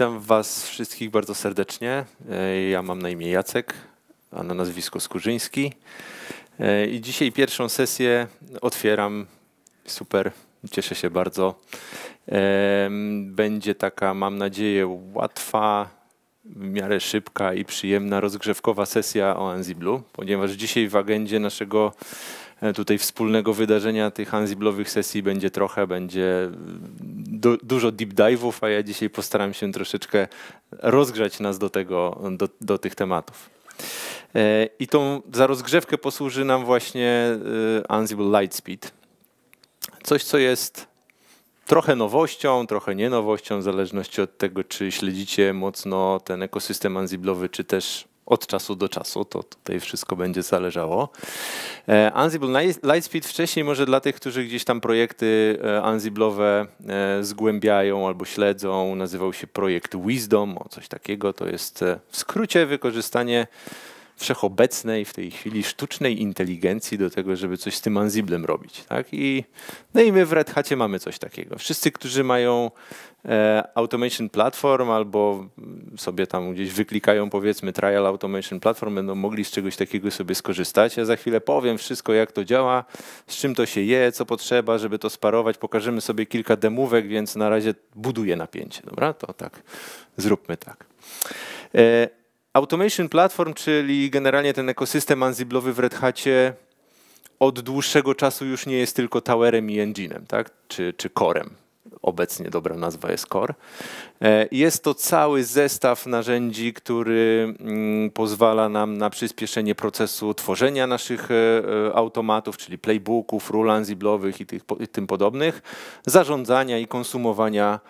Witam Was wszystkich bardzo serdecznie. E, ja mam na imię Jacek, a na nazwisko Skurzyński. E, I dzisiaj pierwszą sesję otwieram. Super, cieszę się bardzo. E, będzie taka, mam nadzieję, łatwa, w miarę szybka i przyjemna rozgrzewkowa sesja o Anziblu, ponieważ dzisiaj w agendzie naszego E, tutaj wspólnego wydarzenia tych Ansiblowych sesji będzie trochę, będzie mm, du dużo deep dive'ów, a ja dzisiaj postaram się troszeczkę rozgrzać nas do, tego, do, do tych tematów. E, I tą za rozgrzewkę posłuży nam właśnie e, Ansible Lightspeed. Coś, co jest trochę nowością, trochę nie nowością, w zależności od tego, czy śledzicie mocno ten ekosystem Ansiblowy, czy też od czasu do czasu, to tutaj wszystko będzie zależało. E, Ansible Lightspeed wcześniej może dla tych, którzy gdzieś tam projekty e, Ansible'owe e, zgłębiają albo śledzą, nazywał się projekt Wisdom, o coś takiego, to jest w skrócie wykorzystanie wszechobecnej w tej chwili sztucznej inteligencji do tego, żeby coś z tym Ansiblem robić. Tak? I, no i my w Red Hatcie mamy coś takiego. Wszyscy, którzy mają e, Automation Platform albo sobie tam gdzieś wyklikają powiedzmy Trial Automation Platform, będą mogli z czegoś takiego sobie skorzystać. Ja za chwilę powiem wszystko, jak to działa, z czym to się je, co potrzeba, żeby to sparować. Pokażemy sobie kilka demówek, więc na razie buduje napięcie. Dobra, to tak, zróbmy tak. E, Automation Platform, czyli generalnie ten ekosystem anziblowy w Red Hacie od dłuższego czasu już nie jest tylko towerem i engine'em, tak? czy, czy corem. Obecnie dobra nazwa jest core. E, jest to cały zestaw narzędzi, który mm, pozwala nam na przyspieszenie procesu tworzenia naszych e, e, automatów, czyli playbooków, ról anziblowych i, tych, i tym podobnych, zarządzania i konsumowania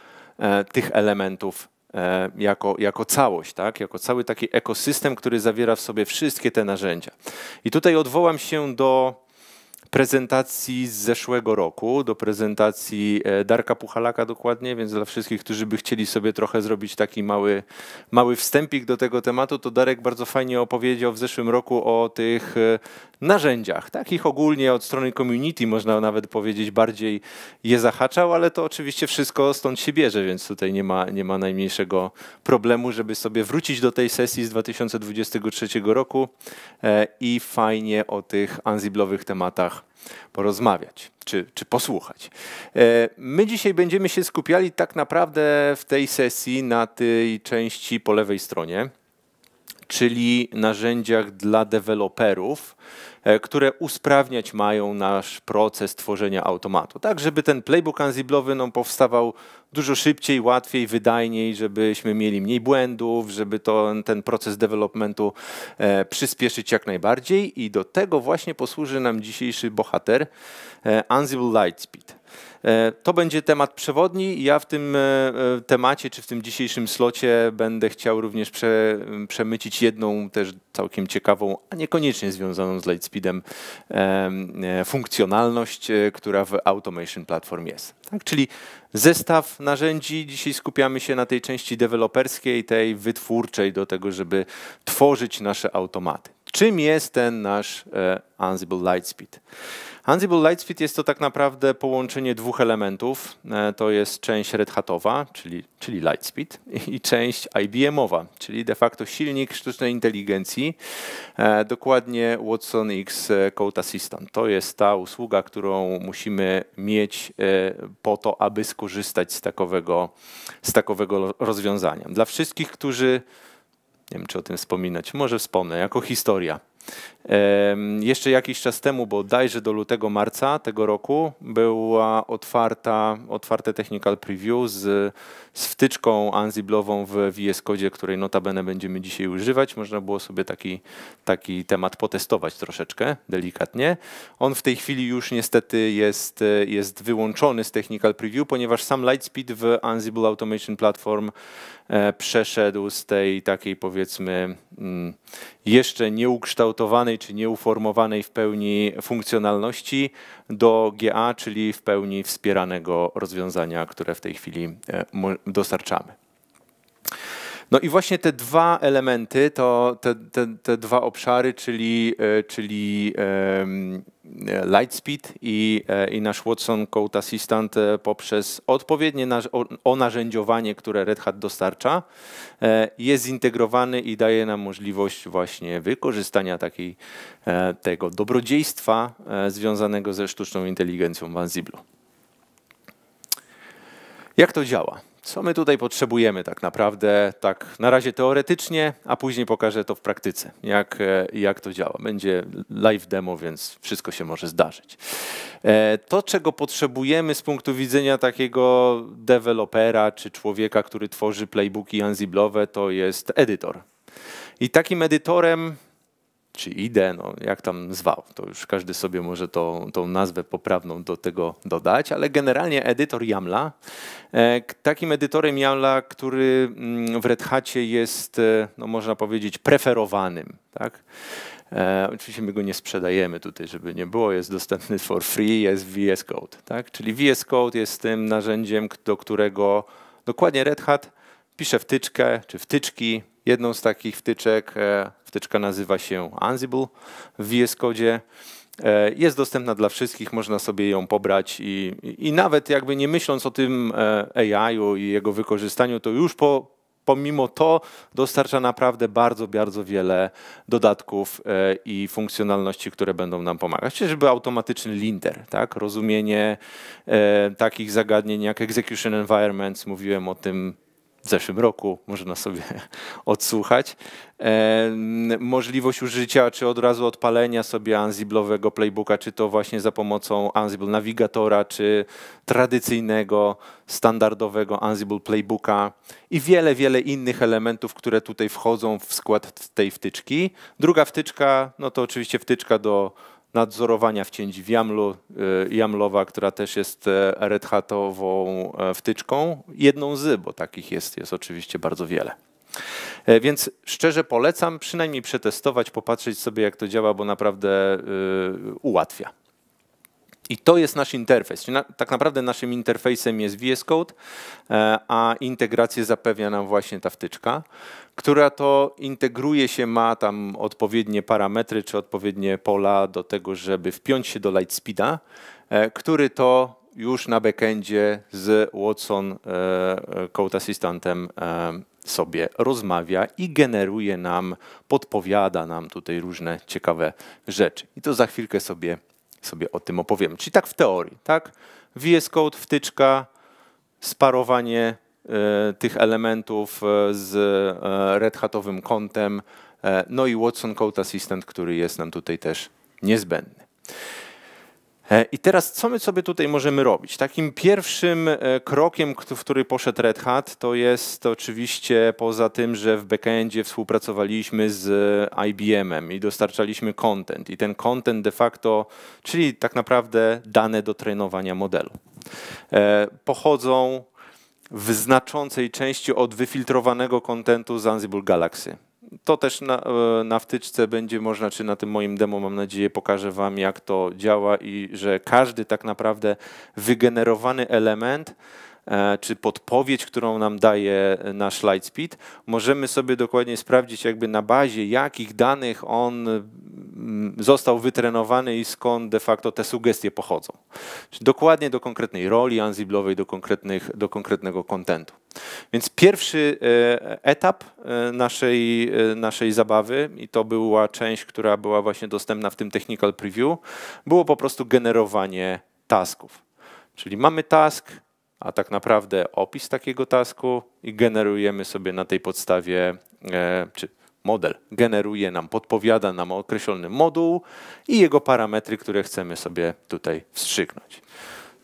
tych elementów E, jako, jako całość, tak? jako cały taki ekosystem, który zawiera w sobie wszystkie te narzędzia. I tutaj odwołam się do prezentacji z zeszłego roku, do prezentacji e, Darka Puchalaka dokładnie, więc dla wszystkich, którzy by chcieli sobie trochę zrobić taki mały, mały wstępik do tego tematu, to Darek bardzo fajnie opowiedział w zeszłym roku o tych e, narzędziach. Takich ogólnie od strony community można nawet powiedzieć bardziej je zahaczał, ale to oczywiście wszystko stąd się bierze, więc tutaj nie ma, nie ma najmniejszego problemu, żeby sobie wrócić do tej sesji z 2023 roku e, i fajnie o tych anziblowych tematach porozmawiać czy, czy posłuchać. E, my dzisiaj będziemy się skupiali tak naprawdę w tej sesji na tej części po lewej stronie czyli narzędziach dla deweloperów, e, które usprawniać mają nasz proces tworzenia automatu. Tak, żeby ten playbook anziblowy no, powstawał dużo szybciej, łatwiej, wydajniej, żebyśmy mieli mniej błędów, żeby to, ten proces developmentu e, przyspieszyć jak najbardziej i do tego właśnie posłuży nam dzisiejszy bohater e, Ansible Lightspeed. E, to będzie temat przewodni ja w tym e, e, temacie, czy w tym dzisiejszym slocie będę chciał również prze, przemycić jedną też całkiem ciekawą, a niekoniecznie związaną z Lightspeedem funkcjonalność, która w Automation Platform jest. Tak, czyli zestaw narzędzi. Dzisiaj skupiamy się na tej części deweloperskiej, tej wytwórczej do tego, żeby tworzyć nasze automaty. Czym jest ten nasz e, Ansible Lightspeed? Ansible Lightspeed jest to tak naprawdę połączenie dwóch elementów. E, to jest część Red Hatowa, czyli, czyli Lightspeed, i część IBM-owa, czyli de facto silnik sztucznej inteligencji, e, dokładnie Watson X Code Assistant. To jest ta usługa, którą musimy mieć po to, aby skorzystać z takowego, z takowego rozwiązania. Dla wszystkich, którzy nie wiem, czy o tym wspominać. Może wspomnę, jako historia. Jeszcze jakiś czas temu, bodajże do lutego, marca tego roku, była otwarta, otwarte technical preview z, z wtyczką ansiblową w VS Code, której notabene będziemy dzisiaj używać. Można było sobie taki, taki temat potestować troszeczkę, delikatnie. On w tej chwili już niestety jest, jest wyłączony z technical preview, ponieważ sam Lightspeed w Ansible Automation Platform E, przeszedł z tej takiej powiedzmy mm, jeszcze nieukształtowanej czy nieuformowanej w pełni funkcjonalności do GA, czyli w pełni wspieranego rozwiązania, które w tej chwili e, dostarczamy. No i właśnie te dwa elementy, to te, te, te dwa obszary, czyli, e, czyli um, Lightspeed i, e, i nasz Watson Code Assistant poprzez odpowiednie onarzędziowanie, które Red Hat dostarcza, jest zintegrowany i daje nam możliwość właśnie wykorzystania takiej, tego dobrodziejstwa związanego ze sztuczną inteligencją w Anziblu. Jak to działa? co my tutaj potrzebujemy tak naprawdę, tak na razie teoretycznie, a później pokażę to w praktyce, jak, e, jak to działa. Będzie live demo, więc wszystko się może zdarzyć. E, to, czego potrzebujemy z punktu widzenia takiego dewelopera czy człowieka, który tworzy playbooki unziblowe, to jest edytor. I takim edytorem czy idę, no jak tam zwał, to już każdy sobie może to, tą nazwę poprawną do tego dodać, ale generalnie edytor YAMLa, e, takim edytorem YAMLa, który mm, w Red Hatcie jest, e, no można powiedzieć, preferowanym, tak? E, oczywiście my go nie sprzedajemy tutaj, żeby nie było. Jest dostępny for free, jest VS Code. Tak? Czyli VS Code jest tym narzędziem, do którego dokładnie Red Hat pisze wtyczkę czy wtyczki Jedną z takich wtyczek, e, wtyczka nazywa się Ansible w VS Code. E, jest dostępna dla wszystkich, można sobie ją pobrać i, i nawet jakby nie myśląc o tym e, AI-u i jego wykorzystaniu, to już po, pomimo to dostarcza naprawdę bardzo, bardzo wiele dodatków i funkcjonalności, które będą nam pomagać. Chociażby automatyczny linter, tak? rozumienie takich zagadnień jak execution environments, mówiłem o tym w zeszłym roku, można sobie odsłuchać. E, możliwość użycia czy od razu odpalenia sobie Anziblowego playbooka, czy to właśnie za pomocą Ansible Navigatora, czy tradycyjnego, standardowego Ansible playbooka i wiele, wiele innych elementów, które tutaj wchodzą w skład tej wtyczki. Druga wtyczka, no to oczywiście wtyczka do nadzorowania wcięć w YAMLu, YAMLowa, która też jest e, Red Hatową e, wtyczką, jedną z, bo takich jest, jest oczywiście bardzo wiele. E, więc szczerze polecam przynajmniej przetestować, popatrzeć sobie jak to działa, bo naprawdę y, ułatwia. I to jest nasz interfejs. tak naprawdę naszym interfejsem jest VS Code, e, a integrację zapewnia nam właśnie ta wtyczka, która to integruje się, ma tam odpowiednie parametry czy odpowiednie pola do tego, żeby wpiąć się do Lightspeeda, e, który to już na backendzie z Watson e, Code Assistantem sobie rozmawia i generuje nam, podpowiada nam tutaj różne ciekawe rzeczy. I to za chwilkę sobie sobie o tym opowiem. Czyli tak w teorii, tak? VS Code, wtyczka, sparowanie y, tych elementów e, z y, Red Hatowym kątem, y, no i Watson Code Assistant, który jest nam tutaj też niezbędny. E, I teraz, co my sobie tutaj możemy robić? Takim pierwszym e, krokiem, w który poszedł Red Hat, to jest oczywiście poza tym, że w backendzie współpracowaliśmy z IBM-em i dostarczaliśmy content. I ten content de facto, czyli tak naprawdę dane do trenowania modelu, e, pochodzą w znaczącej części od wyfiltrowanego kontentu z Ansible Galaxy. To też na, e, na wtyczce będzie można, czy na tym moim demo, mam nadzieję, pokażę Wam, jak to działa i że każdy tak naprawdę wygenerowany element E, czy podpowiedź, którą nam daje e, nasz Lightspeed, możemy sobie dokładnie sprawdzić, jakby na bazie jakich danych on mm, został wytrenowany i skąd de facto te sugestie pochodzą. Czyli dokładnie do konkretnej roli anziblowej, do, konkretnych, do konkretnego kontentu. Więc pierwszy e, etap naszej, naszej zabawy, i to była część, która była właśnie dostępna w tym technical preview, było po prostu generowanie tasków. Czyli mamy task, a tak naprawdę opis takiego tasku i generujemy sobie na tej podstawie, e, czy model generuje nam, podpowiada nam określony moduł i jego parametry, które chcemy sobie tutaj wstrzyknąć.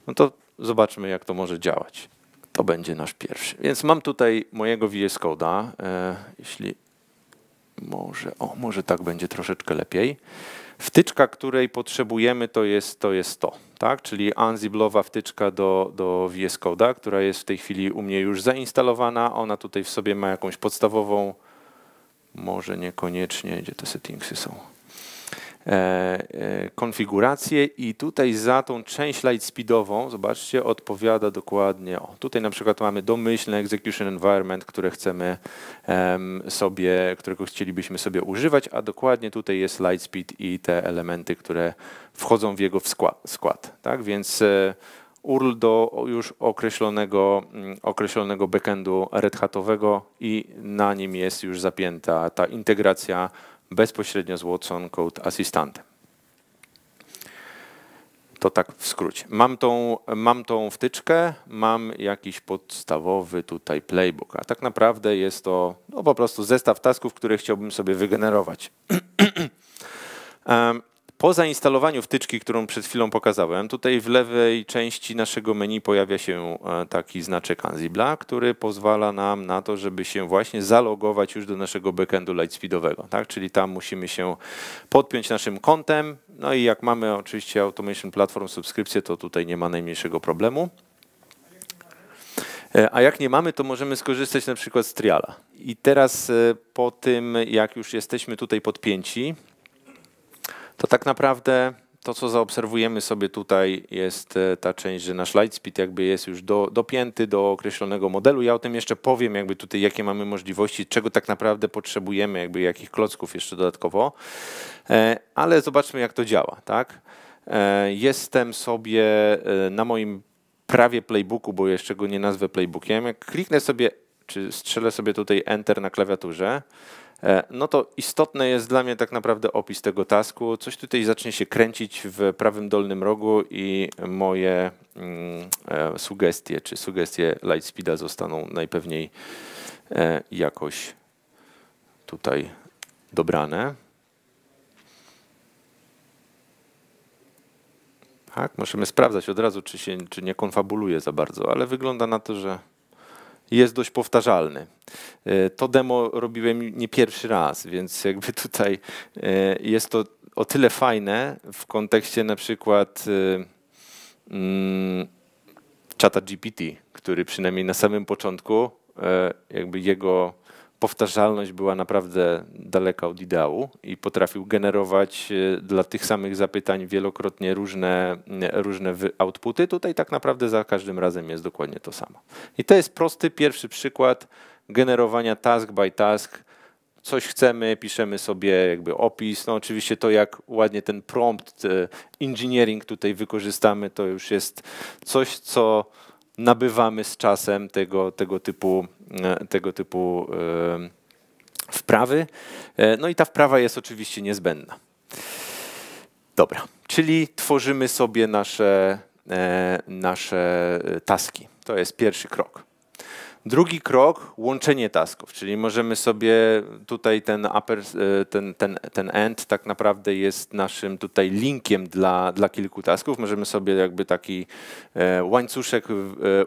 No to zobaczmy, jak to może działać. To będzie nasz pierwszy. Więc mam tutaj mojego VS Code'a, e, jeśli może, o, może tak będzie troszeczkę lepiej. Wtyczka, której potrzebujemy, to jest to. Jest to tak? czyli Anziblowa wtyczka do, do VS Code, która jest w tej chwili u mnie już zainstalowana. Ona tutaj w sobie ma jakąś podstawową, może niekoniecznie, gdzie te settingsy są. E, e, konfigurację i tutaj za tą część lightspeedową, zobaczcie, odpowiada dokładnie, o, tutaj na przykład mamy domyślny execution environment, które chcemy sobie, którego chcielibyśmy sobie używać, a dokładnie tutaj jest lightspeed i te elementy, które wchodzą w jego skład, tak, więc e, URL do już określonego, mm, określonego backendu Red Hatowego i na nim jest już zapięta ta integracja bezpośrednio z Watson Code Asystantem. To tak w skrócie. Mam tą, mam tą wtyczkę, mam jakiś podstawowy tutaj playbook, a tak naprawdę jest to no, po prostu zestaw tasków, które chciałbym sobie wygenerować. um, Po zainstalowaniu wtyczki, którą przed chwilą pokazałem, tutaj w lewej części naszego menu pojawia się e, taki znaczek Anzibla, który pozwala nam na to, żeby się właśnie zalogować już do naszego backendu Lightspeedowego. Tak? Czyli tam musimy się podpiąć naszym kontem. No i jak mamy oczywiście Automation Platform subskrypcję, to tutaj nie ma najmniejszego problemu. E, a jak nie mamy, to możemy skorzystać na przykład z triala. I teraz e, po tym, jak już jesteśmy tutaj podpięci, to tak naprawdę to, co zaobserwujemy sobie tutaj, jest e, ta część, że nasz Lightspeed jakby jest już do, dopięty do określonego modelu. Ja o tym jeszcze powiem, jakby tutaj jakie mamy możliwości, czego tak naprawdę potrzebujemy, jakby jakich klocków jeszcze dodatkowo. E, ale zobaczmy, jak to działa, tak? E, jestem sobie na moim prawie playbooku, bo jeszcze go nie nazwę playbookiem. Jak kliknę sobie, czy strzelę sobie tutaj Enter na klawiaturze, E, no to istotny jest dla mnie tak naprawdę opis tego tasku. Coś tutaj zacznie się kręcić w prawym dolnym rogu i moje mm, e, sugestie, czy sugestie Lightspeeda zostaną najpewniej e, jakoś tutaj dobrane. Tak, możemy sprawdzać od razu, czy się czy nie konfabuluje za bardzo, ale wygląda na to, że jest dość powtarzalny. E, to demo robiłem nie pierwszy raz, więc jakby tutaj e, jest to o tyle fajne w kontekście na przykład e, mm, czata GPT, który przynajmniej na samym początku jakby jego powtarzalność była naprawdę daleka od ideału i potrafił generować e, dla tych samych zapytań wielokrotnie różne, e, różne outputy. Tutaj tak naprawdę za każdym razem jest dokładnie to samo. I to jest prosty pierwszy przykład generowania task by task. Coś chcemy, piszemy sobie jakby opis. No oczywiście to, jak ładnie ten prompt e, engineering tutaj wykorzystamy, to już jest coś, co nabywamy z czasem tego, tego typu, e, tego typu e, wprawy. E, no i ta wprawa jest oczywiście niezbędna. Dobra, czyli tworzymy sobie nasze, nasze taski. To jest pierwszy krok. Drugi krok, łączenie tasków, czyli możemy sobie tutaj ten, upper, e, ten, ten, ten end tak naprawdę jest naszym tutaj linkiem dla, dla kilku tasków. Możemy sobie jakby taki e, łańcuszek e,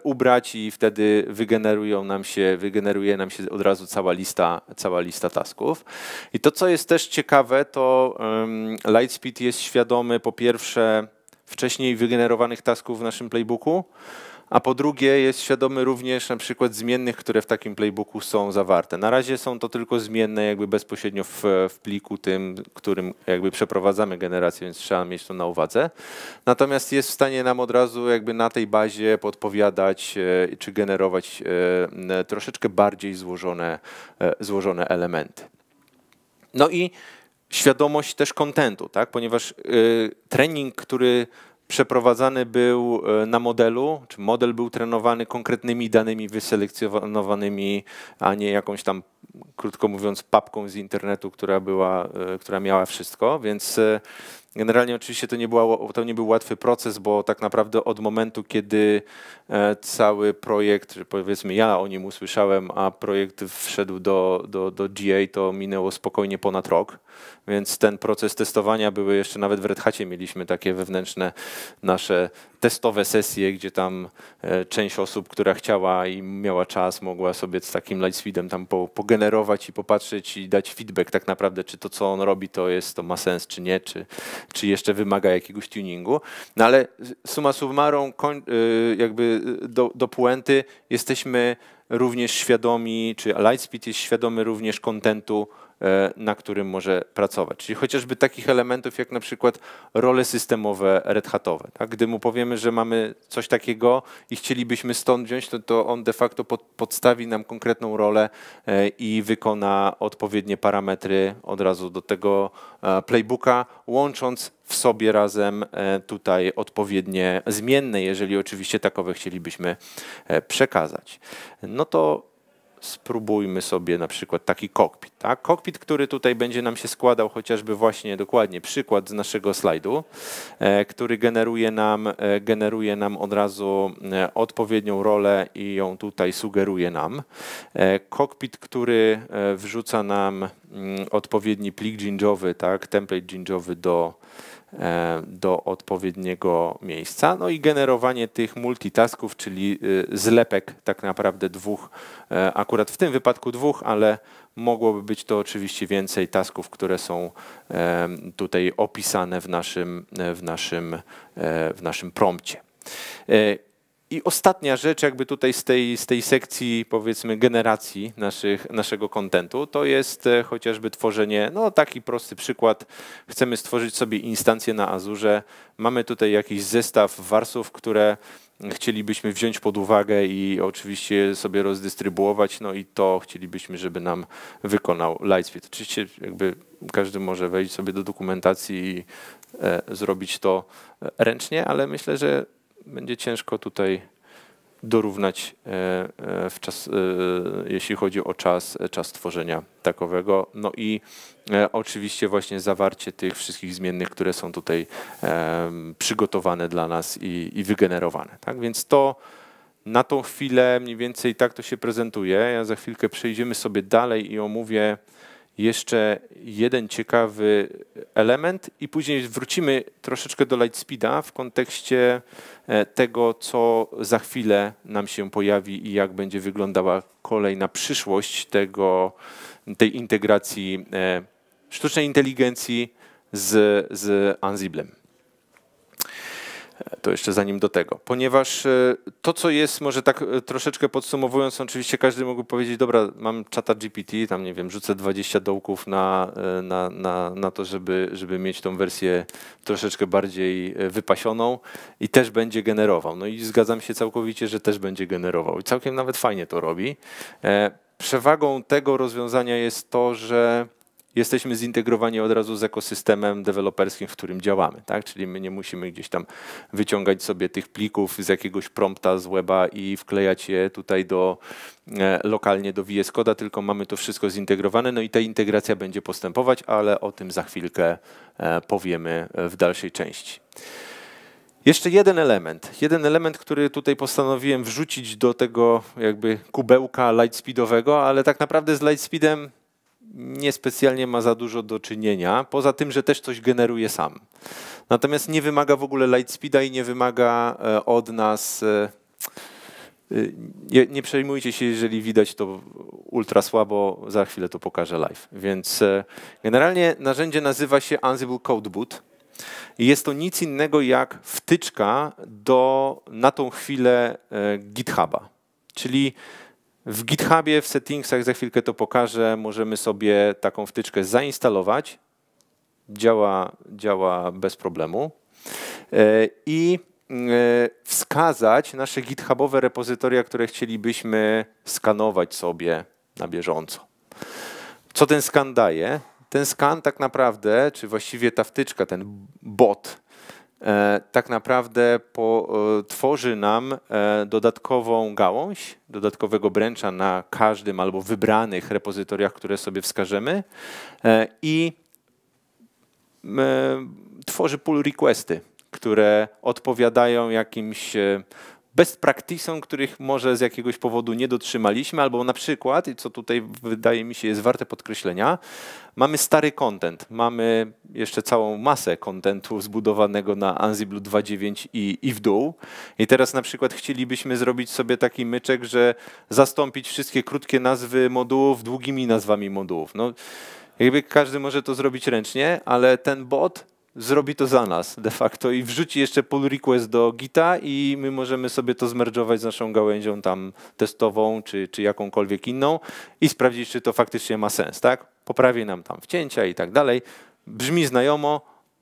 ubrać i wtedy wygenerują nam się, wygeneruje nam się od razu cała lista, cała lista tasków. I to, co jest też ciekawe, to Lightspeed jest świadomy po pierwsze wcześniej wygenerowanych tasków w naszym playbooku, a po drugie jest świadomy również na przykład zmiennych, które w takim playbooku są zawarte. Na razie są to tylko zmienne jakby bezpośrednio w, w pliku tym, którym jakby przeprowadzamy generację, więc trzeba mieć to na uwadze. Natomiast jest w stanie nam od razu jakby na tej bazie podpowiadać e, czy generować e, troszeczkę bardziej złożone, e, złożone elementy. No i świadomość też kontentu, tak? ponieważ trening, który przeprowadzany był e, na modelu, czy model był trenowany konkretnymi danymi wyselekcjonowanymi, a nie jakąś tam, krótko mówiąc, papką z internetu, która, była, e, która miała wszystko, więc e, generalnie oczywiście to nie, to nie był łatwy proces, bo tak naprawdę od momentu, kiedy cały projekt, powiedzmy ja o nim usłyszałem, a projekt wszedł do, do, do GA, to minęło spokojnie ponad rok więc ten proces testowania były jeszcze nawet w Red Hatcie mieliśmy takie wewnętrzne nasze testowe sesje, gdzie tam e, część osób, która chciała i miała czas, mogła sobie z takim Lightspeedem tam pogenerować i popatrzeć i dać feedback tak naprawdę, czy to, co on robi, to jest, to ma sens, czy nie, czy, czy jeszcze wymaga jakiegoś tuningu. No ale suma summarum, e, jakby e, do, do puenty jesteśmy również świadomi, czy Lightspeed jest świadomy również kontentu E, na którym może pracować. Czyli chociażby takich elementów jak na przykład role systemowe Red Hatowe. Tak? Gdy mu powiemy, że mamy coś takiego i chcielibyśmy stąd wziąć, to, to on de facto pod, podstawi nam konkretną rolę e, i wykona odpowiednie parametry od razu do tego e, playbooka, łącząc w sobie razem tutaj odpowiednie zmienne, jeżeli oczywiście takowe chcielibyśmy przekazać. No to spróbujmy sobie na przykład taki kokpit. Tak? Kokpit, który tutaj będzie nam się składał, chociażby właśnie dokładnie przykład z naszego slajdu, e, który generuje nam, e, generuje nam od razu e, odpowiednią rolę i ją tutaj sugeruje nam. kokpit, który wrzuca nam mm, odpowiedni plik gingowy, tak? template gingowy do E, do odpowiedniego miejsca. No i generowanie tych multitasków, czyli e, zlepek tak naprawdę dwóch, e, akurat w tym wypadku dwóch, ale mogłoby być to oczywiście więcej tasków, które są tutaj opisane w naszym, w naszym, w naszym prompcie. I ostatnia rzecz, jakby tutaj z tej, z tej sekcji, powiedzmy, generacji naszych, naszego kontentu, to jest e, chociażby tworzenie, no taki prosty przykład. Chcemy stworzyć sobie instancję na Azurze. Mamy tutaj jakiś zestaw warstw, które chcielibyśmy wziąć pod uwagę i oczywiście sobie rozdystrybuować, no i to chcielibyśmy, żeby nam wykonał Lightspeed. Oczywiście jakby każdy może wejść sobie do dokumentacji i e, zrobić to e, ręcznie, ale myślę, że będzie ciężko tutaj dorównać, e, e, w czas, e, jeśli chodzi o czas, czas tworzenia takowego. No i oczywiście właśnie zawarcie tych wszystkich zmiennych, które są tutaj przygotowane dla nas i, i wygenerowane. Tak więc to na tą chwilę mniej więcej tak to się prezentuje. Ja za chwilkę przejdziemy sobie dalej i omówię jeszcze jeden ciekawy element i później wrócimy troszeczkę do Lightspeeda w kontekście e, tego, co za chwilę nam się pojawi i jak będzie wyglądała kolejna przyszłość tego, tej integracji e, sztucznej inteligencji z, z Ansiblem. To jeszcze zanim do tego, ponieważ e, to, co jest, może tak e, troszeczkę podsumowując, oczywiście każdy mógłby powiedzieć, dobra, mam czata GPT, tam nie wiem, rzucę 20 dołków na, e, na, na, na to, żeby, żeby mieć tą wersję troszeczkę bardziej wypasioną i też będzie generował. No i zgadzam się całkowicie, że też będzie generował i całkiem nawet fajnie to robi. Przewagą tego rozwiązania jest to, że jesteśmy zintegrowani od razu z ekosystemem deweloperskim, w którym działamy. Tak? Czyli my nie musimy gdzieś tam wyciągać sobie tych plików z jakiegoś prompta z weba i wklejać je tutaj do, e, lokalnie do VS Code'a, tylko mamy to wszystko zintegrowane. No i ta integracja będzie postępować, ale o tym za chwilkę e, powiemy w dalszej części. Jeszcze jeden element, jeden element, który tutaj postanowiłem wrzucić do tego jakby kubełka lightspeedowego, ale tak naprawdę z lightspeedem niespecjalnie ma za dużo do czynienia, poza tym, że też coś generuje sam. Natomiast nie wymaga w ogóle Lightspeeda i nie wymaga e, od nas. E, e, nie przejmujcie się, jeżeli widać to ultra słabo, za chwilę to pokażę live. Więc generalnie narzędzie nazywa się Ansible Codeboot. Jest to nic innego jak wtyczka do na tą chwilę GitHuba. Czyli w GitHubie, w settingsach, za chwilkę to pokażę, możemy sobie taką wtyczkę zainstalować. Działa, działa bez problemu. E, I e, wskazać nasze GitHubowe repozytoria, które chcielibyśmy skanować sobie na bieżąco. Co ten skan daje? Ten skan tak naprawdę, czy właściwie ta wtyczka, ten bot, E, tak naprawdę po, e, tworzy nam e, dodatkową gałąź, dodatkowego bręcza na każdym albo wybranych repozytoriach, które sobie wskażemy i tworzy pull requesty, które odpowiadają jakimś best practice'om, których może z jakiegoś powodu nie dotrzymaliśmy, albo na przykład, i co tutaj wydaje mi się jest warte podkreślenia, mamy stary content, mamy jeszcze całą masę contentu zbudowanego na Ansible 2.9 i, i w dół. I teraz na przykład chcielibyśmy zrobić sobie taki myczek, że zastąpić wszystkie krótkie nazwy modułów długimi nazwami modułów. No, jakby każdy może to zrobić ręcznie, ale ten bot zrobi to za nas de facto i wrzuci jeszcze pull request do Gita i my możemy sobie to zmerdżować z naszą gałęzią tam testową czy, czy jakąkolwiek inną i sprawdzić, czy to faktycznie ma sens, tak? Poprawi nam tam wcięcia i tak dalej. Brzmi znajomo,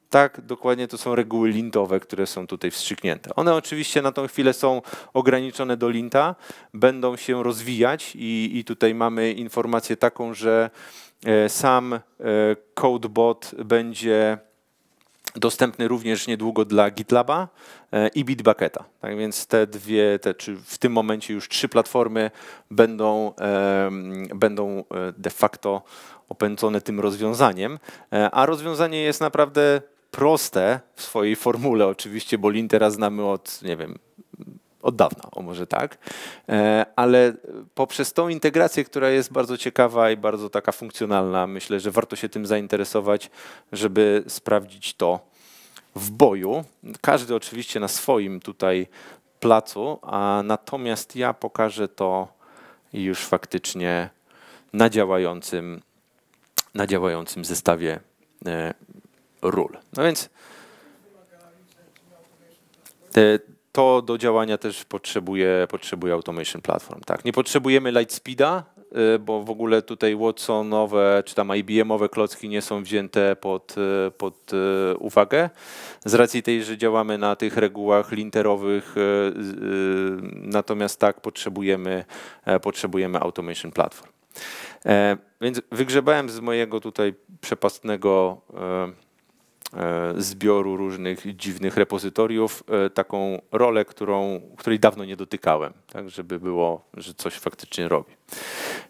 tak, dokładnie to są reguły lintowe, które są tutaj wstrzyknięte. One oczywiście na tą chwilę są ograniczone do linta, będą się rozwijać i, i tutaj mamy informację taką, że e, sam e, codebot będzie dostępny również niedługo dla GitLaba e, i Bitbucketa. Tak więc te dwie, te, czy w tym momencie już trzy platformy będą, będą e, de facto opęcone tym rozwiązaniem, e, a rozwiązanie jest naprawdę proste w swojej formule oczywiście, bo Lintera teraz znamy od, nie wiem, od dawna, o może tak, e, ale poprzez tą integrację, która jest bardzo ciekawa i bardzo taka funkcjonalna, myślę, że warto się tym zainteresować, żeby sprawdzić to w boju. Każdy oczywiście na swoim tutaj placu, a natomiast ja pokażę to już faktycznie na działającym, na działającym zestawie e, ról. No więc te to do działania też potrzebuje, potrzebuje Automation Platform. Tak? Nie potrzebujemy Lightspeeda, y, bo w ogóle tutaj Watsonowe czy tam IBMowe klocki nie są wzięte pod, y, pod y, uwagę. Z racji tej, że działamy na tych regułach linterowych, natomiast tak potrzebujemy, e, potrzebujemy Automation Platform. E, więc wygrzebałem z mojego tutaj przepastnego e, E, zbioru różnych dziwnych repozytoriów e, taką rolę, którą, której dawno nie dotykałem, tak, żeby było, że coś faktycznie robi.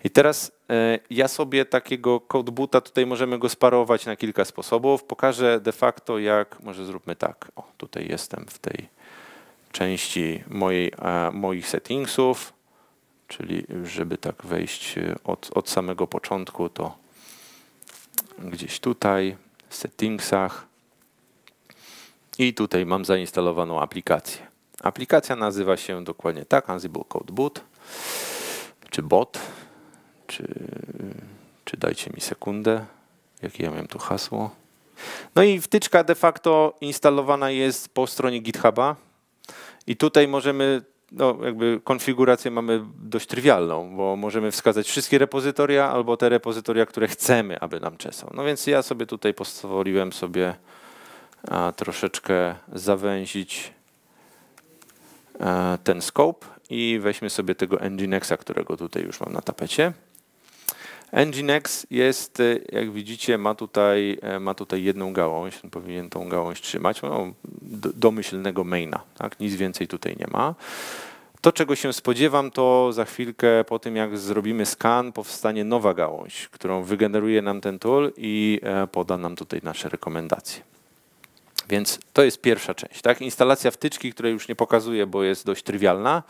I teraz e, ja sobie takiego codebuta, tutaj możemy go sparować na kilka sposobów. Pokażę de facto jak, może zróbmy tak, o tutaj jestem w tej części mojej, moich settingsów, czyli żeby tak wejść od, od samego początku, to gdzieś tutaj w settingsach i tutaj mam zainstalowaną aplikację. Aplikacja nazywa się dokładnie tak, Ansible Code Boot, czy bot, czy, czy dajcie mi sekundę, jakie ja miałem tu hasło. No i wtyczka de facto instalowana jest po stronie GitHuba i tutaj możemy, no jakby konfigurację mamy dość trywialną, bo możemy wskazać wszystkie repozytoria albo te repozytoria, które chcemy, aby nam czesał. No więc ja sobie tutaj pozwoliłem sobie troszeczkę zawęzić e, ten scope i weźmy sobie tego Nginxa, którego tutaj już mam na tapecie. Nginx jest, e, jak widzicie, ma tutaj, e, ma tutaj jedną gałąź, powinien tą gałąź trzymać, no, domyślnego maina, tak? nic więcej tutaj nie ma. To, czego się spodziewam, to za chwilkę po tym, jak zrobimy scan, powstanie nowa gałąź, którą wygeneruje nam ten tool i poda nam tutaj nasze rekomendacje. Więc to jest pierwsza część. Tak? Instalacja wtyczki, której już nie pokazuję, bo jest dość trywialna.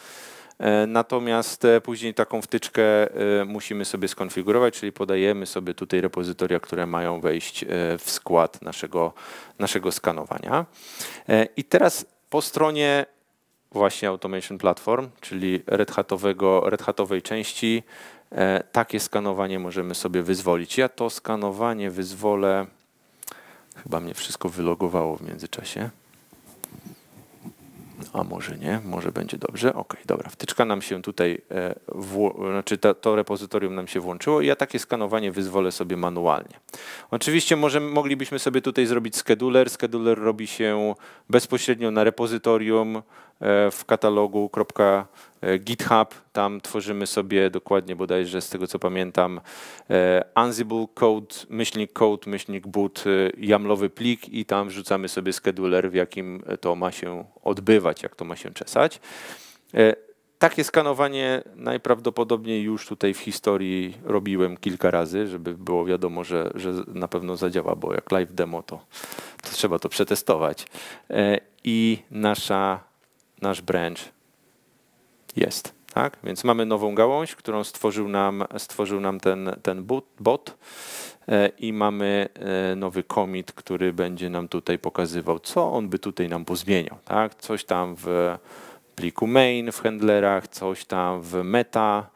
E, natomiast e, później taką wtyczkę e, musimy sobie skonfigurować, czyli podajemy sobie tutaj repozytoria, które mają wejść w skład naszego, naszego skanowania. I teraz po stronie właśnie Automation Platform, czyli Red, Hatowego, Red Hatowej części, takie skanowanie możemy sobie wyzwolić. Ja to skanowanie wyzwolę Chyba mnie wszystko wylogowało w międzyczasie. A może nie, może będzie dobrze. Ok, dobra, wtyczka nam się tutaj, e, w, znaczy to, to repozytorium nam się włączyło i ja takie skanowanie wyzwolę sobie manualnie. Oczywiście może, moglibyśmy sobie tutaj zrobić scheduler. Scheduler robi się bezpośrednio na repozytorium e, w e, GitHub tam tworzymy sobie dokładnie bodajże z tego co pamiętam e, Ansible code, myślnik code, myślnik boot, e, jamlowy plik i tam wrzucamy sobie scheduler, w jakim to ma się odbywać, jak to ma się czesać. E, takie skanowanie najprawdopodobniej już tutaj w historii robiłem kilka razy, żeby było wiadomo, że, że na pewno zadziała, bo jak live demo to, to trzeba to przetestować. I nasza, nasz branch jest. Tak? Więc mamy nową gałąź, którą stworzył nam, stworzył nam ten, ten bot e, i mamy e, nowy commit, który będzie nam tutaj pokazywał, co on by tutaj nam pozmieniał. Tak? Coś tam w pliku main, w handlerach, coś tam w meta,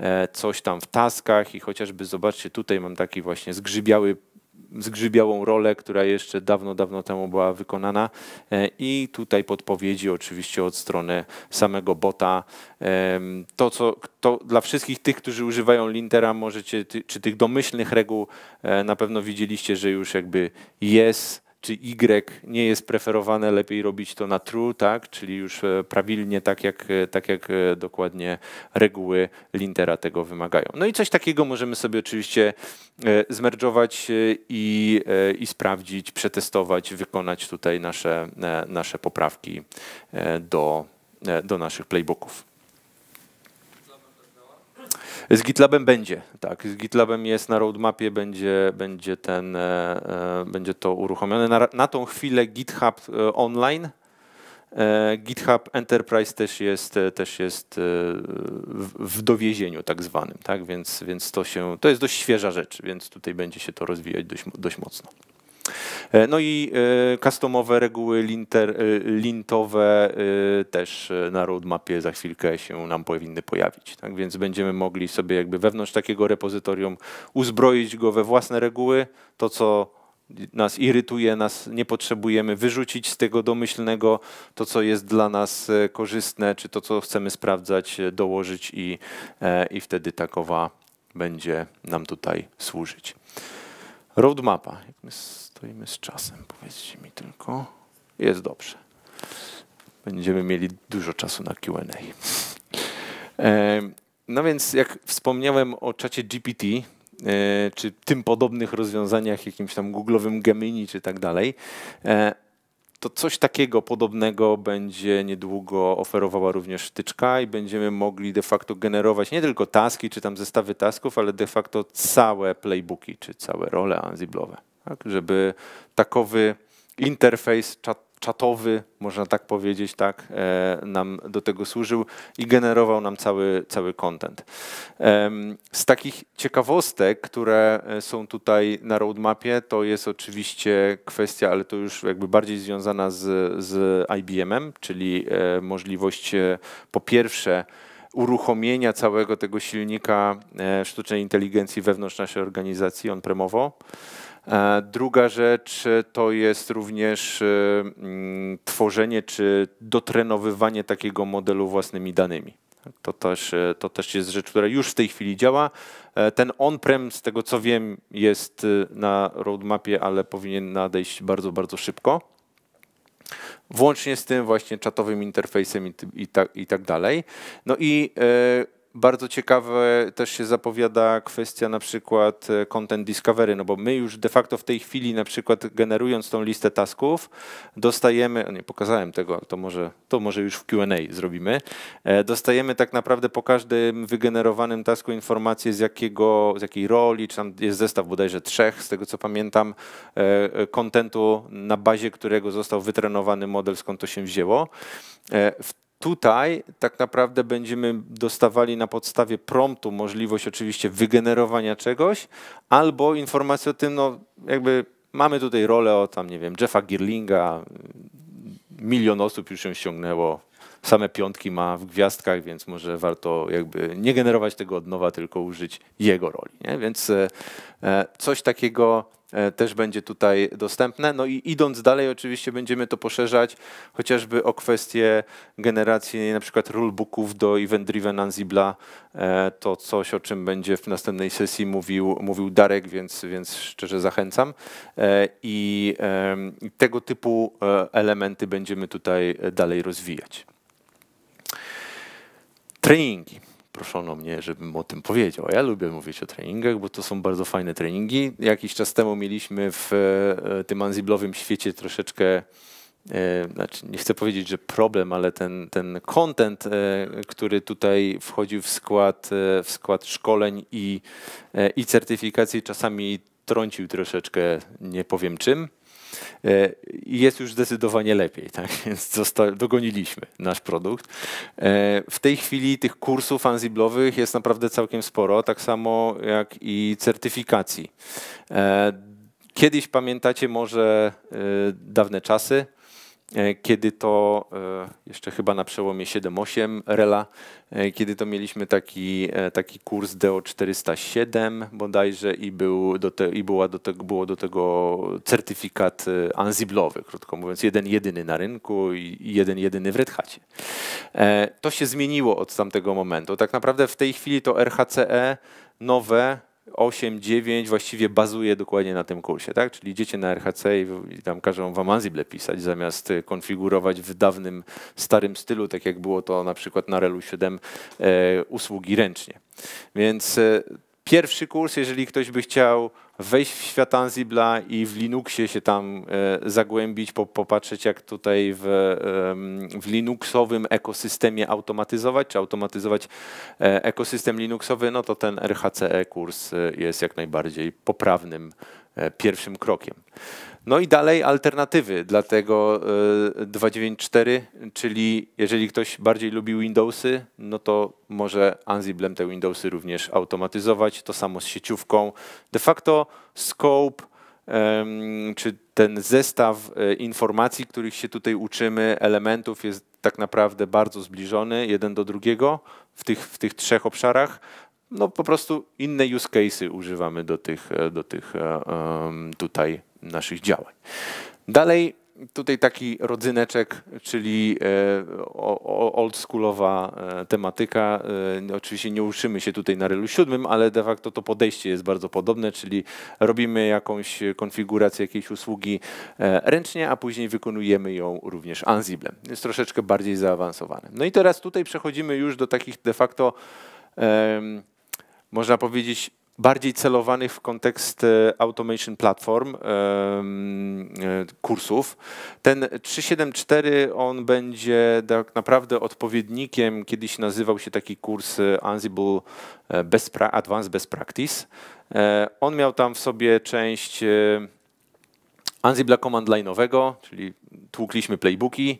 e, coś tam w taskach i chociażby zobaczcie, tutaj mam taki właśnie zgrzybiały zgrzybiałą rolę, która jeszcze dawno, dawno temu była wykonana. E, I tutaj podpowiedzi oczywiście od strony samego bota. E, to, co to dla wszystkich tych, którzy używają lintera, możecie, czy tych domyślnych reguł, e, na pewno widzieliście, że już jakby jest czy Y nie jest preferowane, lepiej robić to na true, tak? czyli już e, prawilnie tak jak, e, tak jak e, dokładnie reguły lintera tego wymagają. No i coś takiego możemy sobie oczywiście zmerdżować i, i sprawdzić, przetestować, wykonać tutaj nasze, nasze poprawki do, do naszych playbooków. Z GitLabem będzie, tak. Z GitLabem jest na roadmapie, będzie, będzie, ten, e, e, będzie to uruchomione. Na, na tą chwilę GitHub e, Online, GitHub Enterprise też jest, też jest w, w dowiezieniu tak zwanym, tak, więc, więc to, się, to jest dość świeża rzecz, więc tutaj będzie się to rozwijać dość, dość mocno. E, no i e, customowe reguły linter, e, lintowe też na roadmapie za chwilkę się nam powinny pojawić. Tak więc będziemy mogli sobie jakby wewnątrz takiego repozytorium uzbroić go we własne reguły, to co nas irytuje, nas nie potrzebujemy, wyrzucić z tego domyślnego to, co jest dla nas korzystne, czy to, co chcemy sprawdzać, dołożyć i, i wtedy takowa będzie nam tutaj służyć. Roadmapa stoimy z czasem? Powiedzcie mi tylko. Jest dobrze. Będziemy mieli dużo czasu na QA. No więc, jak wspomniałem o czacie GPT, e, czy tym podobnych rozwiązaniach, jakimś tam Google'owym Gemini, czy tak dalej, e, to coś takiego podobnego będzie niedługo oferowała również wtyczka i będziemy mogli de facto generować nie tylko taski czy tam zestawy tasków, ale de facto całe playbooki czy całe role anziblowe tak? żeby takowy interfejs czat, czatowy, można tak powiedzieć, tak, e, nam do tego służył i generował nam cały, cały content. Z takich ciekawostek, które e, są tutaj na roadmapie, to jest oczywiście kwestia, ale to już jakby bardziej związana z, z IBM-em, czyli e, możliwość po pierwsze uruchomienia całego tego silnika sztucznej inteligencji wewnątrz naszej organizacji on-premowo. E, druga rzecz e, to jest również e, mm, tworzenie czy dotrenowywanie takiego modelu własnymi danymi. To też, to też jest rzecz, która już w tej chwili działa. Ten on-prem, z tego co wiem, jest na roadmapie, ale powinien nadejść bardzo, bardzo szybko. Włącznie z tym właśnie czatowym interfejsem i, tak, i tak dalej. No i bardzo ciekawe też się zapowiada kwestia na przykład e, content discovery, no bo my już de facto w tej chwili na przykład generując tą listę tasków dostajemy, nie pokazałem tego, to może, to może już w Q&A zrobimy, e, dostajemy tak naprawdę po każdym wygenerowanym tasku informację z jakiego, z jakiej roli, czy tam jest zestaw bodajże trzech, z tego co pamiętam, e, kontentu na bazie którego został wytrenowany model, skąd to się wzięło. W Tutaj tak naprawdę będziemy dostawali na podstawie promptu możliwość oczywiście wygenerowania czegoś albo informację o tym, no jakby mamy tutaj rolę o tam, nie wiem, Jeffa Girlinga, milion osób już ją ściągnęło, same piątki ma w gwiazdkach, więc może warto jakby nie generować tego od nowa, tylko użyć jego roli. Nie? Więc e, e, coś takiego E, też będzie tutaj dostępne. No i idąc dalej, oczywiście będziemy to poszerzać chociażby o kwestie generacji na przykład rulebooków do event-driven Anzibla. E, to coś, o czym będzie w następnej sesji mówił, mówił Darek, więc, więc szczerze zachęcam. E, I tego typu elementy będziemy tutaj dalej rozwijać. Treningi proszono mnie, żebym o tym powiedział. ja lubię mówić o treningach, bo to są bardzo fajne treningi. Jakiś czas temu mieliśmy w e, e, tym anziblowym świecie troszeczkę e, znaczy, nie chcę powiedzieć, że problem, ale ten, ten content, który tutaj wchodził w skład, w skład szkoleń i, i certyfikacji, czasami trącił troszeczkę, nie powiem czym. E, jest już zdecydowanie lepiej, tak? więc dogoniliśmy nasz produkt. E, w tej chwili tych kursów anziblowych jest naprawdę całkiem sporo, tak samo jak i certyfikacji. E, kiedyś pamiętacie może dawne czasy, E, kiedy to e, jeszcze chyba na przełomie 7-8 rela, e, kiedy to mieliśmy taki, taki kurs DO407 bodajże i, był do te, i była do te, było do tego certyfikat anziblowy, krótko mówiąc, jeden jedyny na rynku i jeden jedyny w Red Hacie. To się zmieniło od tamtego momentu. Tak naprawdę w tej chwili to RHCE nowe 8, 9 właściwie bazuje dokładnie na tym kursie, tak? Czyli idziecie na RHC i, tam każą wam Ansible pisać, zamiast y, konfigurować w dawnym, starym stylu, tak jak było to na przykład na Relu 7, e, usługi ręcznie. Więc e, pierwszy kurs, jeżeli ktoś by chciał wejść w świat Anzibla i w Linuxie się tam e, zagłębić, popatrzeć jak tutaj w, w Linuxowym ekosystemie automatyzować, czy automatyzować e, ekosystem Linuxowy, no to ten RHCE kurs e, jest jak najbardziej poprawnym E, pierwszym krokiem. No i dalej alternatywy, dlatego 294, e, czyli jeżeli ktoś bardziej lubi Windowsy, no to może Ansiblem te Windowsy również automatyzować, to samo z sieciówką. De facto scope, czy ten zestaw e, informacji, których się tutaj uczymy, elementów jest tak naprawdę bardzo zbliżony jeden do drugiego w tych, w tych trzech obszarach no po prostu inne use cases używamy do tych, e, do tych e, tutaj naszych działań. Dalej tutaj taki rodzyneczek, czyli e, oldschoolowa tematyka. Oczywiście nie uczymy się tutaj na Relu siódmym ale de facto to podejście jest bardzo podobne, czyli robimy jakąś konfigurację jakiejś usługi ręcznie, a później wykonujemy ją również Ansible. Jest troszeczkę bardziej zaawansowane. No i teraz tutaj przechodzimy już do takich de facto można powiedzieć, bardziej celowanych w kontekst e, automation platform e, kursów. Ten 374 on będzie tak naprawdę odpowiednikiem, kiedyś nazywał się taki kurs e, Ansible Best Advanced Best Practice. On miał tam w sobie część Ansible command line'owego, czyli tłukliśmy playbooki,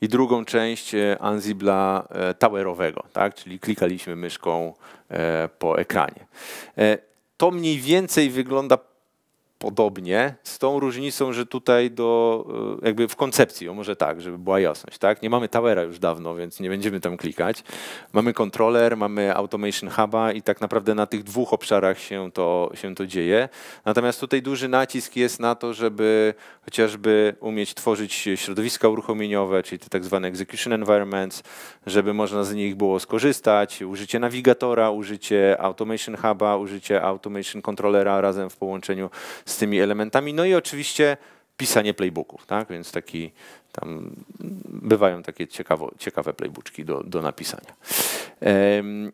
i drugą część e, Anzibla e, towerowego, tak? czyli klikaliśmy myszką e, po ekranie. To mniej więcej wygląda podobnie, z tą różnicą, że tutaj do, e, jakby w koncepcji, o może tak, żeby była jasność, tak? Nie mamy towera już dawno, więc nie będziemy tam klikać. Mamy kontroler, mamy automation huba i tak naprawdę na tych dwóch obszarach się to, się to dzieje. Natomiast tutaj duży nacisk jest na to, żeby chociażby umieć tworzyć środowiska uruchomieniowe, czyli te tak zwane execution environments, żeby można z nich było skorzystać, użycie nawigatora, użycie automation huba, użycie automation kontrolera razem w połączeniu z tymi elementami. No i oczywiście pisanie playbooków, tak? Więc taki tam bywają takie ciekawo, ciekawe playbooki do, do napisania. Um,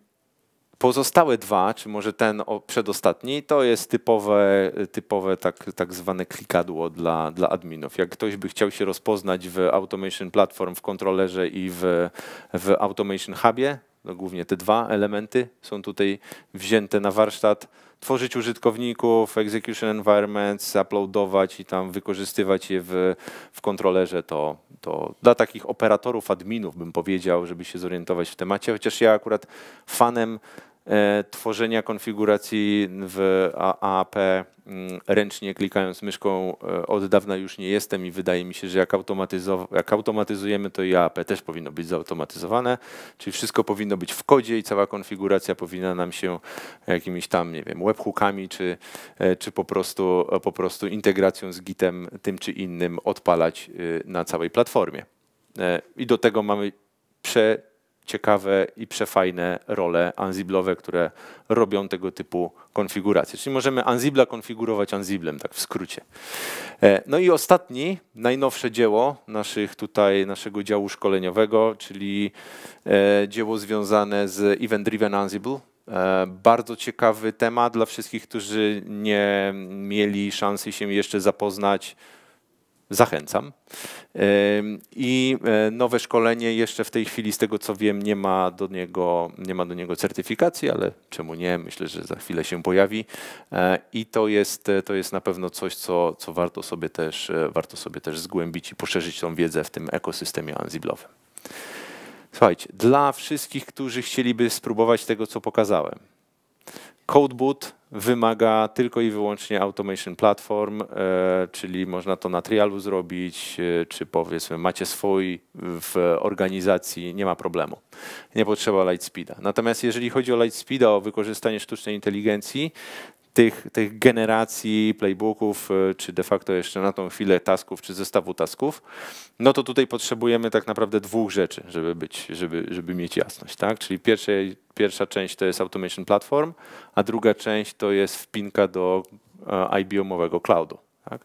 Pozostałe dwa, czy może ten przedostatni, to jest typowe, typowe tak, tak zwane klikadło dla, dla adminów. Jak ktoś by chciał się rozpoznać w Automation Platform, w kontrolerze i w, w Automation Hubie, no głównie te dwa elementy są tutaj wzięte na warsztat, tworzyć użytkowników, execution environments, uploadować i tam wykorzystywać je w, w kontrolerze, to, to dla takich operatorów, adminów bym powiedział, żeby się zorientować w temacie, chociaż ja akurat fanem E, tworzenia konfiguracji w AAP mm, ręcznie klikając myszką e, od dawna już nie jestem i wydaje mi się, że jak, jak automatyzujemy, to i AAP też powinno być zautomatyzowane, czyli wszystko powinno być w kodzie i cała konfiguracja powinna nam się jakimiś tam, nie wiem, webhookami czy, e, czy po, prostu, po prostu integracją z Gitem tym czy innym odpalać na całej platformie. I do tego mamy prze ciekawe i przefajne role anziblowe, które robią tego typu konfiguracje. Czyli możemy anzibla konfigurować anziblem, tak w skrócie. E, no i ostatni, najnowsze dzieło naszych tutaj, naszego działu szkoleniowego, czyli e, dzieło związane z Event Driven Ansible, e, bardzo ciekawy temat dla wszystkich, którzy nie mieli szansy się jeszcze zapoznać Zachęcam. I e, nowe szkolenie jeszcze w tej chwili, z tego co wiem, nie ma do niego, nie ma do niego certyfikacji, ale czemu nie? Myślę, że za chwilę się pojawi. E, I to jest, e, to jest na pewno coś, co, co warto, sobie też, warto sobie też zgłębić i poszerzyć tą wiedzę w tym ekosystemie ansiblowym. Słuchajcie, dla wszystkich, którzy chcieliby spróbować tego, co pokazałem, CodeBoot wymaga tylko i wyłącznie automation platform, e, czyli można to na trialu zrobić, e, czy powiedzmy macie swój w organizacji, nie ma problemu. Nie potrzeba Lightspeeda. Natomiast jeżeli chodzi o Lightspeeda, o wykorzystanie sztucznej inteligencji, tych, tych generacji playbooków, e, czy de facto jeszcze na tą chwilę tasków, czy zestawu tasków, no to tutaj potrzebujemy tak naprawdę dwóch rzeczy, żeby, być, żeby, żeby mieć jasność. Tak? Czyli pierwsze, pierwsza część to jest Automation Platform, a druga część to jest wpinka do e, IBM-owego cloudu. Tak?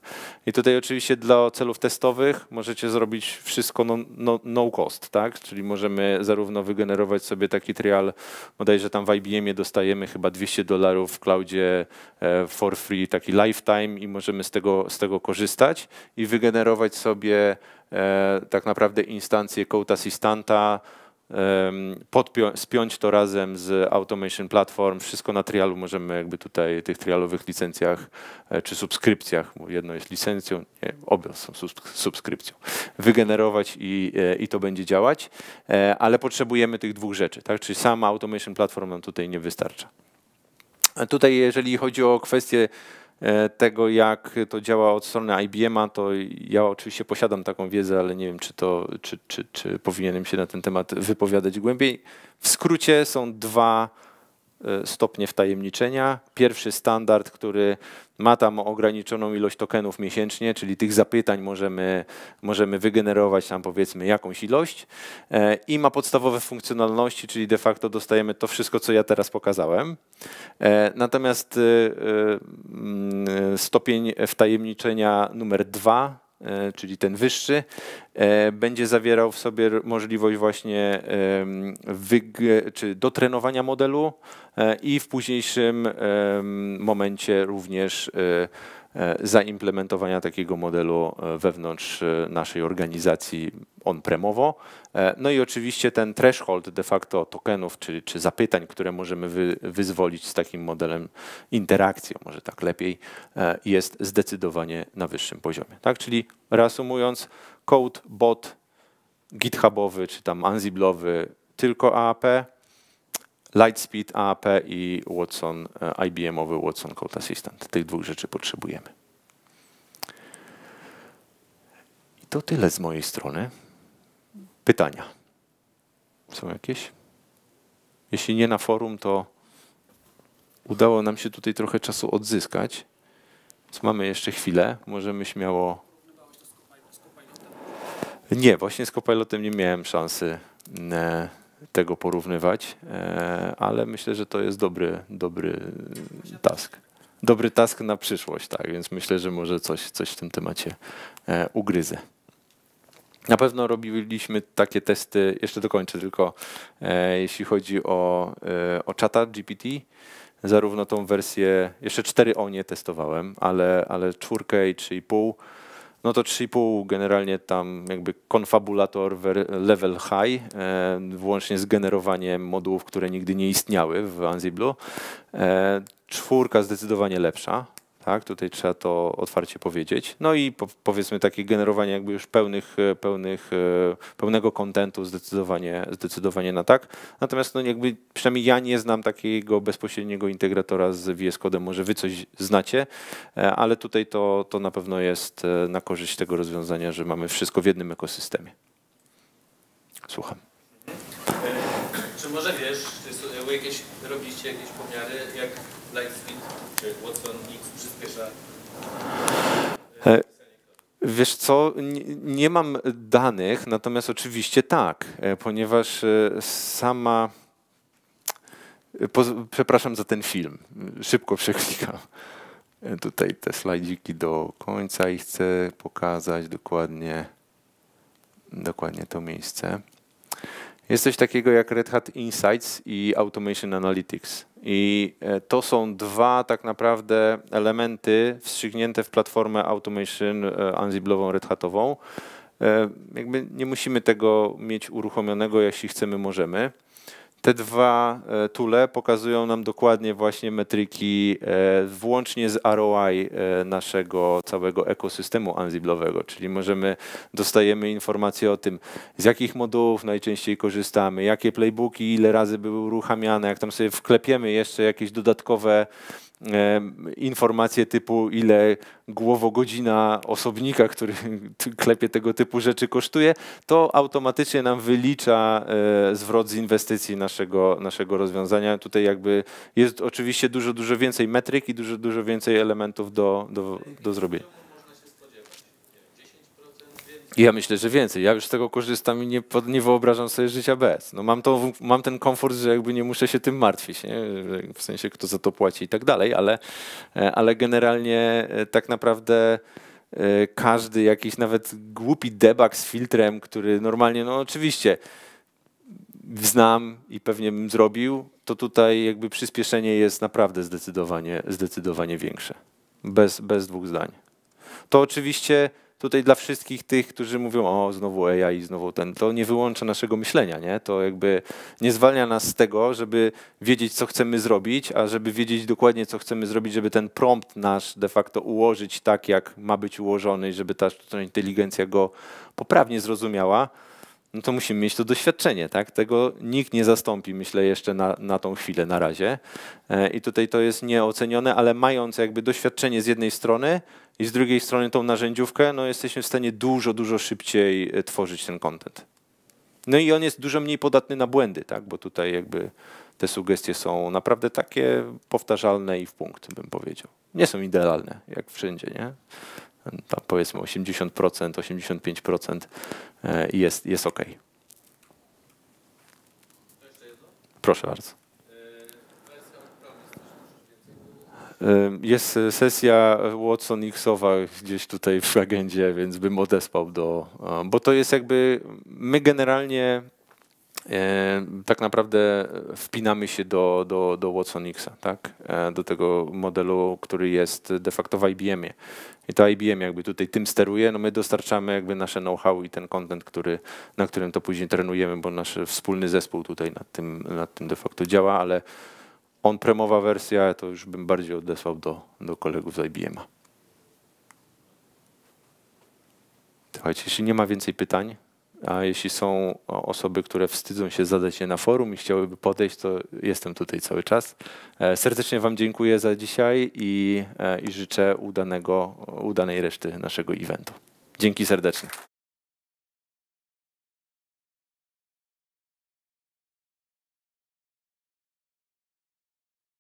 I tutaj oczywiście dla celów testowych możecie zrobić wszystko no, no, no, cost, tak? czyli możemy zarówno wygenerować sobie taki trial, bodajże tam w ibm dostajemy chyba 200 dolarów w cloudzie e, for free, taki lifetime i możemy z tego, z tego korzystać i wygenerować sobie e, tak naprawdę instancję Code Assistanta, podpią- spiąć to razem z Automation Platform. Wszystko na trialu możemy jakby tutaj tych trialowych licencjach e, czy subskrypcjach, jedno jest licencją, nie, obie są subskrypcją, wygenerować i, e, i to będzie działać, e, ale potrzebujemy tych dwóch rzeczy, tak? Czyli sama Automation Platform nam tutaj nie wystarcza. E, tutaj, jeżeli chodzi o kwestię e, tego, jak to działa od strony IBM-a, to ja oczywiście posiadam taką wiedzę, ale nie wiem, czy, to, czy, czy, czy powinienem się na ten temat wypowiadać głębiej. W skrócie są dwa Y, stopnie wtajemniczenia. Pierwszy standard, który ma tam ograniczoną ilość tokenów miesięcznie, czyli tych zapytań możemy, możemy wygenerować tam powiedzmy jakąś ilość y, i ma podstawowe funkcjonalności, czyli de facto dostajemy to wszystko, co ja teraz pokazałem. Y, natomiast mm, stopień wtajemniczenia numer dwa E, czyli ten wyższy, e, będzie zawierał w sobie możliwość właśnie czy dotrenowania modelu e, i w późniejszym momencie również E, zaimplementowania takiego modelu e, wewnątrz e, naszej organizacji on-premowo. No i oczywiście ten threshold de facto tokenów, czy, czy zapytań, które możemy wy, wyzwolić z takim modelem interakcji, może tak lepiej, jest zdecydowanie na wyższym poziomie. Tak? Czyli reasumując, code, bot, githubowy czy tam anziblowy, tylko AAP, Lightspeed AAP i Watson, e, IBM-owy Watson Code Assistant. Tych dwóch rzeczy potrzebujemy. I to tyle z mojej strony. Pytania? Są jakieś? Jeśli nie na forum, to udało nam się tutaj trochę czasu odzyskać. Więc mamy jeszcze chwilę. Możemy śmiało. Nie, właśnie z Copilotem nie miałem szansy. E, tego porównywać, e, ale myślę, że to jest dobry, dobry task. Dobry task na przyszłość, tak, więc myślę, że może coś, coś w tym temacie e, ugryzę. Na pewno robiliśmy takie testy, jeszcze dokończę tylko, e, jeśli chodzi o, o czata GPT, zarówno tą wersję, jeszcze cztery o nie testowałem, ale, ale 4 i pół no to 3,5 generalnie tam jakby konfabulator level high, e, włącznie z generowaniem modułów, które nigdy nie istniały w Anziblu. E, czwórka zdecydowanie lepsza, tak, tutaj trzeba to otwarcie powiedzieć. No i po, powiedzmy takie generowanie jakby już pełnych, e, pełnych, e, pełnego kontentu zdecydowanie, zdecydowanie na tak. Natomiast no jakby przynajmniej ja nie znam takiego bezpośredniego integratora z VS Code, może wy coś znacie, e, ale tutaj to, to na pewno jest na korzyść tego rozwiązania, że mamy wszystko w jednym ekosystemie. Słucham. Czy może wiesz, czy jakieś, robiliście jakieś pomiary, jak Lightspeed czy Watson X przyspiesza? E, wiesz co, nie mam danych, natomiast oczywiście tak, e, ponieważ e, sama przepraszam za ten film. Szybko przeklikam tutaj te slajdziki do końca i chcę pokazać dokładnie, dokładnie to miejsce. Jest coś takiego jak Red Hat Insights i Automation Analytics. I e, to są dwa tak naprawdę elementy wstrzygnięte w platformę Automation e, Anziblową Red Hatową. E, jakby nie musimy tego mieć uruchomionego, jeśli chcemy, możemy. Te dwa e, tule pokazują nam dokładnie właśnie metryki e, włącznie z ROI e, naszego całego ekosystemu ansiblowego, czyli możemy, dostajemy informacje o tym, z jakich modułów najczęściej korzystamy, jakie playbooki, ile razy były uruchamiane, jak tam sobie wklepiemy jeszcze jakieś dodatkowe informacje typu ile głowogodzina osobnika, który klepie tego typu rzeczy kosztuje, to automatycznie nam wylicza e, zwrot z inwestycji naszego, naszego rozwiązania. Tutaj jakby jest oczywiście dużo, dużo więcej metryk i dużo, dużo więcej elementów do, do, do zrobienia. I ja myślę, że więcej. Ja już z tego korzystam i nie, nie wyobrażam sobie życia bez. No mam, to, mam ten komfort, że jakby nie muszę się tym martwić, nie? w sensie kto za to płaci i tak dalej, ale, e, ale generalnie e, tak naprawdę e, każdy jakiś nawet głupi debug z filtrem, który normalnie, no oczywiście znam i pewnie bym zrobił, to tutaj jakby przyspieszenie jest naprawdę zdecydowanie, zdecydowanie większe. Bez, bez dwóch zdań. To oczywiście tutaj dla wszystkich tych, którzy mówią, o, znowu AI, i znowu ten, to nie wyłącza naszego myślenia, nie? To jakby nie zwalnia nas z tego, żeby wiedzieć, co chcemy zrobić, a żeby wiedzieć dokładnie, co chcemy zrobić, żeby ten prompt nasz de facto ułożyć tak, jak ma być ułożony, żeby ta sztuczna inteligencja go poprawnie zrozumiała no to musimy mieć to doświadczenie, tak? Tego nikt nie zastąpi, myślę, jeszcze na, na tą chwilę, na razie. E, I tutaj to jest nieocenione, ale mając jakby doświadczenie z jednej strony i z drugiej strony tą narzędziówkę, no jesteśmy w stanie dużo, dużo szybciej e, tworzyć ten content. No i on jest dużo mniej podatny na błędy, tak? Bo tutaj jakby te sugestie są naprawdę takie powtarzalne i w punkt, bym powiedział. Nie są idealne, jak wszędzie, nie? tam powiedzmy 80%, 85% e, jest, jest ok. Proszę bardzo. E, jest sesja Watson X-owa gdzieś tutaj w agendzie, więc bym odespał do. Bo to jest jakby. My generalnie E, tak naprawdę wpinamy się do, do, do Watsonixa, tak? E, do tego modelu, który jest de facto w IBM-ie. I to IBM jakby tutaj tym steruje, no my dostarczamy jakby nasze know-how i ten content, który, na którym to później trenujemy, bo nasz wspólny zespół tutaj nad tym, nad tym de facto działa, ale on-premowa wersja to już bym bardziej odesłał do, do kolegów z IBM-a. Słuchajcie, jeśli nie ma więcej pytań, a jeśli są osoby, które wstydzą się zadać je na forum i chciałyby podejść, to jestem tutaj cały czas. E, serdecznie Wam dziękuję za dzisiaj i, e, i życzę udanego, udanej reszty naszego eventu. Dzięki serdecznie.